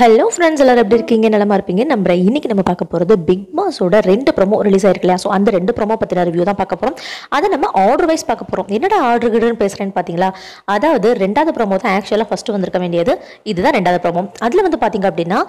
hello friends எல்லாரும் எப்படி இருக்கீங்க நிலமா இருப்பீங்க நம்ம இன்னைக்கு நம்ம பார்க்க போகிறது பிக் பாஸோட ரெண்டு ப்ரோமோ ரிலீஸ் ஆயிருக்கு இல்லையா ஸோ அந்த ரெண்டு ப்ரோமோ பற்றின ரிவ்யூ தான் பார்க்க போகிறோம் அதை நம்ம ஆர்டர் வைஸ் பார்க்க போகிறோம் என்னடா ஆர்டர் கிடுன்னு பேசுகிறேன்னு பார்த்தீங்களா அதாவது ரெண்டாவது ப்ரோமோ தான் ஆக்சுவலாக ஃபஸ்ட்டு வந்திருக்க வேண்டியது இதுதான் ரெண்டாவது ப்ரோமோ அதில் வந்து பார்த்தீங்க அப்படின்னா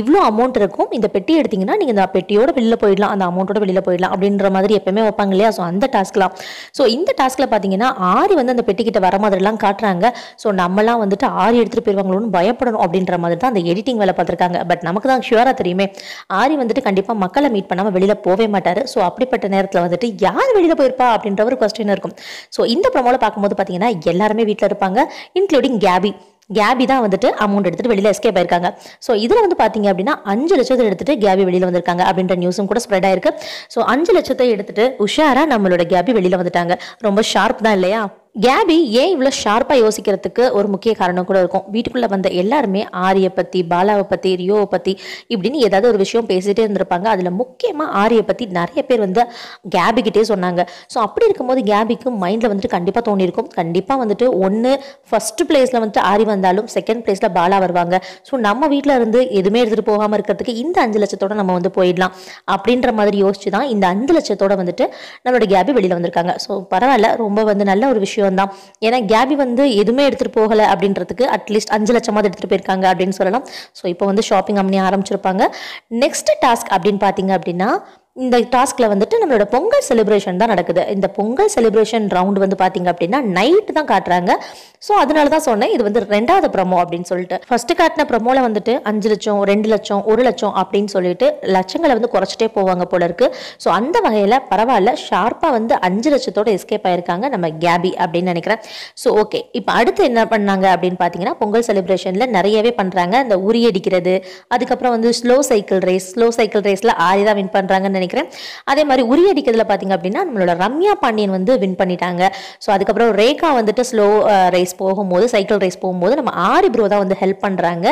இவ்வளோ அமௌண்ட் இருக்கும் இந்த பெட்டி எடுத்திங்கன்னா நீங்கள் இந்த பெட்டியோட வெளியில் போயிடலாம் அந்த அமௌண்ட்டோட வெளியில் போயிடலாம் அப்படின்ற மாதிரி எப்பயுமே வைப்பாங்க இல்லையா ஸோ அந்த டாஸ்க்லாம் ஸோ இந்த டாஸ்கில் பார்த்தீங்கன்னா ஆரி வந்து அந்த பெட்டிக்கிட்ட வர மாதிரிலாம் காட்டுறாங்க ஸோ நம்மலாம் வந்துட்டு ஆரி எடுத்துகிட்டு போயிடுவாங்களோன்னு பயப்படணும் அப்படின்ற மாதிரி தான் அந்த எடிட் மீட்டிங் வேலை பார்த்துருக்காங்க பட் நமக்கு தான் ஷுவராக தெரியுமே ஆரி வந்துட்டு கண்டிப்பாக மக்களை மீட் பண்ணாமல் வெளியில் போவே மாட்டார் ஸோ அப்படிப்பட்ட நேரத்தில் வந்துட்டு யார் வெளியில் போயிருப்பா அப்படின்ற ஒரு கொஸ்டின் இருக்கும் ஸோ இந்த ப்ரமோவில் பார்க்கும்போது பார்த்தீங்கன்னா எல்லாருமே வீட்டில் இருப்பாங்க இன்க்ளூடிங் கேபி கேபி தான் வந்துட்டு அமௌண்ட் எடுத்துட்டு வெளியில் எஸ்கேப் ஆயிருக்காங்க ஸோ இதில் வந்து பார்த்தீங்க அப்படின்னா அஞ்சு லட்சத்தை எடுத்துட்டு கேபி வெளியில் வந்திருக்காங்க அப்படின்ற நியூஸும் கூட ஸ்ப்ரெட் ஆயிருக்கு ஸோ அஞ்சு லட்சத்தை எடுத்துட்டு உஷாரா நம்மளோட கேபி வெளியில் வந்துட்டாங்க ரொம்ப ஷார்ப் தான் இல்லையா கேபி ஏன் இவ்வளோ ஷார்ப்பாக யோசிக்கிறதுக்கு ஒரு முக்கிய காரணம் கூட இருக்கும் வீட்டுக்குள்ளே வந்த எல்லாருமே ஆரியை பற்றி பாலாவை பற்றி ரியோவை பற்றி இப்படின்னு ஏதாவது ஒரு விஷயம் பேசிகிட்டே இருந்திருப்பாங்க அதில் முக்கியமாக ஆரியை பற்றி நிறைய பேர் வந்து கிட்டே சொன்னாங்க ஸோ அப்படி இருக்கும்போது கேபிக்கு மைண்டில் வந்துட்டு கண்டிப்பாக தோணியிருக்கும் கண்டிப்பாக வந்துட்டு ஒன்று ஃபஸ்ட்டு பிளேஸில் வந்துட்டு ஆரி வந்தாலும் செகண்ட் பிளேஸில் பாலா வருவாங்க ஸோ நம்ம வீட்டில் இருந்து எதுவுமே எடுத்துகிட்டு போகாமல் இருக்கிறதுக்கு இந்த அஞ்சு லட்சத்தோட நம்ம வந்து போயிடலாம் அப்படின்ற மாதிரி யோசிச்சு தான் இந்த அஞ்சு லட்சத்தோட வந்துட்டு நம்மளோட கேபி வெளியில் வந்திருக்காங்க ஸோ பரவாயில்ல ரொம்ப வந்து நல்ல ஒரு விஷயம் தான் ஏன்னா கேபி வந்து எதுவுமே எடுத்துகிட்டு போகலை அப்படின்றதுக்கு அட்லீஸ்ட் அஞ்சு லட்சமாவது எடுத்துகிட்டு போயிருக்காங்க அப்படின்னு சொல்லலாம் ஸோ இப்போ வந்து ஷாப்பிங் அம்மனி ஆரம்பிச்சிருப்பாங்க நெக்ஸ்ட் டாஸ்க் அப்படின்னு பார்த்தீங்க அப்படின்னா இந்த டாஸ்கில் வந்துட்டு நம்மளோட பொங்கல் செலிப்ரேஷன் தான் நடக்குது இந்த பொங்கல் செலிப்ரேஷன் ரவுண்ட் வந்து பார்த்தீங்க அப்படின்னா நைட்டு தான் காட்டுறாங்க ஸோ அதனால தான் சொன்னேன் இது வந்து ரெண்டாவது ப்ரமோ அப்படின்னு சொல்லிட்டு ஃபஸ்ட்டு காட்டின ப்ரமோவில் வந்துட்டு அஞ்சு லட்சம் ரெண்டு லட்சம் ஒரு லட்சம் அப்படின்னு சொல்லிட்டு லட்சங்களை வந்து குறைச்சிட்டே போவாங்க போல இருக்கு ஸோ அந்த வகையில் பரவாயில்ல ஷார்ப்பாக வந்து அஞ்சு லட்சத்தோட எஸ்கேப் ஆயிருக்காங்க நம்ம கேபி அப்படின்னு நினைக்கிறேன் ஸோ ஓகே இப்போ அடுத்து என்ன பண்ணாங்க அப்படின்னு பார்த்தீங்கன்னா பொங்கல் செலிப்ரேஷனில் நிறையவே பண்ணுறாங்க இந்த உரியடிக்கிறது அதுக்கப்புறம் வந்து slow cycle race slow cycle ரேஸில் ஆரி தான் வின் பண்ணுறாங்கன்னு நினைக்கிறேன் அதே மாதிரி உரி அடிக்கிறதுல பார்த்தீங்க அப்படின்னா நம்மளோட ரம்யா பாண்டியன் வந்து வின் பண்ணிட்டாங்க ஸோ அதுக்கப்புறம் ரேகா வந்துட்டு ஸ்லோ ரேஸ் போகும்போது சைக்கிள் ரேஸ் போகும்போது நம்ம ஆறு ப்ரோ தான் வந்து ஹெல்ப் பண்ணுறாங்க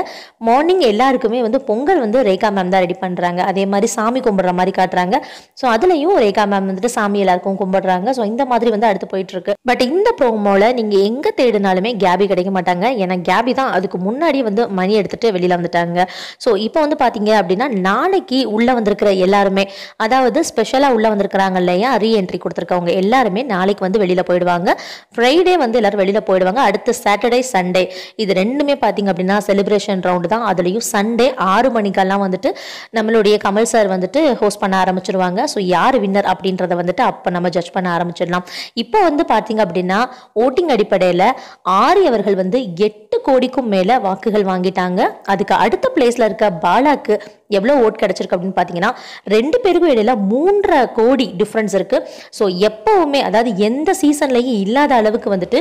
மார்னிங் எல்லாருக்குமே வந்து பொங்கல் வந்து ரேகா மேம் தான் ரெடி பண்ணுறாங்க அதே மாதிரி சாமி கும்பிட்ற மாதிரி காட்டுறாங்க ஸோ அதுலேயும் ரேகா மேம் வந்துட்டு சாமி எல்லாருக்கும் கும்பிட்றாங்க ஸோ இந்த மாதிரி வந்து அடுத்து போயிட்டு இருக்கு பட் இந்த ப்ரோமோவில் நீங்கள் எங்கே தேடினாலுமே கேபி கிடைக்க மாட்டாங்க ஏன்னா கேபி தான் அதுக்கு முன்னாடி வந்து மணி எடுத்துட்டு வெளியில் வந்துட்டாங்க ஸோ இப்போ வந்து பார்த்தீங்க அப்படின்னா நாளைக்கு உள்ளே வந்திருக்கிற எல்லாருமே அதாவது ஸ்பெஷலாக உள்ளே வந்திருக்கிறாங்க இல்லையா ரீஎன்ட்ரி கொடுத்துருக்கவங்க எல்லாருமே நாளைக்கு வந்து வெளியில் போயிடுவாங்க ஃப்ரைடே வந்து எல்லோரும் வெளியில் போயிடுவாங்க அடுத்து சாட்டர்டே சண்டே இது ரெண்டுமே பார்த்தீங்க அப்படின்னா செலிப்ரேஷன் ரவுண்டு தான் அதுலேயும் சண்டே ஆறு மணிக்கெல்லாம் வந்துட்டு நம்மளுடைய கமல் சார் வந்துட்டு ஹோஸ்ட் பண்ண ஆரம்பிச்சிருவாங்க ஸோ யார் வின்னர் அப்படின்றத வந்துட்டு அப்போ நம்ம ஜட்ஜ் பண்ண ஆரம்பிச்சிடலாம் இப்போ வந்து பார்த்திங்க அப்படின்னா ஓட்டிங் அடிப்படையில் ஆரி அவர்கள் வந்து எட்டு கோடிக்கும் மேலே வாக்குகள் வாங்கிட்டாங்க அதுக்கு அடுத்த பிளேஸில் இருக்க பாலாக்கு எவ்வளோ ஓட் கிடச்சிருக்கு அப்படின்னு பார்த்தீங்கன்னா ரெண்டு பேருக்கும் இடையில மூன்றரை கோடி டிஃப்ரென்ஸ் இருக்குது ஸோ எப்போவுமே அதாவது எந்த சீசன்லையும் இல்லாத அளவுக்கு வந்துட்டு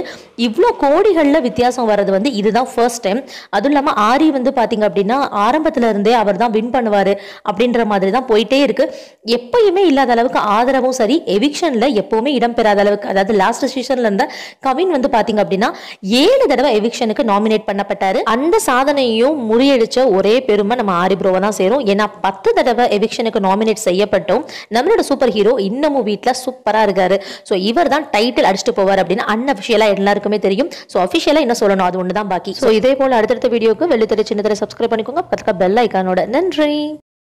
இவ்வளோ கோடிகளில் வித்தியாசம் வர்றது வந்து இதுதான் ஃபர்ஸ்ட் டைம் அதுவும் இல்லாமல் ஆரி வந்து பார்த்தீங்க அப்படின்னா ஆரம்பத்தில் இருந்தே அவர் தான் வின் பண்ணுவார் அப்படின்ற மாதிரி தான் போயிட்டே இருக்குது எப்பயுமே இல்லாத அளவுக்கு ஆதரவும் சரி எவிக்ஷனில் எப்போவுமே இடம்பெறாத அளவுக்கு அதாவது லாஸ்ட் சீசனில் இருந்த கவின் வந்து பார்த்தீங்க அப்படின்னா ஏழு தடவை எவிக்ஷனுக்கு நாமினேட் பண்ணப்பட்டார் அந்த சாதனையும் முறியடிச்ச ஒரே பெருமை நம்ம ஆரி ப்ரோவை தான் சேரும் ஏன்னா பத்து தடவை எவிக்ஷனுக்கு நாமினேட் செய்யப்பட்டோம் நம்மளோட சூப்பர் ஹீரோ இன்னமும் வீட்டில் சூப்பராக இருக்காரு ஸோ இவர் தான் டைட்டில் அடிச்சுட்டு போவார் அப்படின்னு அன்அஃபிஷியலாக எல்லாருக்குமே தெரியும் ஸோ அஃபிஷியலாக என்ன சொல்லணும் அது ஒன்று தான் பாக்கி ஸோ இதே போல் அடுத்தடுத்த வீடியோக்கு வெள்ளித்தறி சின்னத்தரை சப்ஸ்கிரைப் பண்ணிக்கோங்க பக்கத்தில் பெல் ஐக்கானோட நன்றி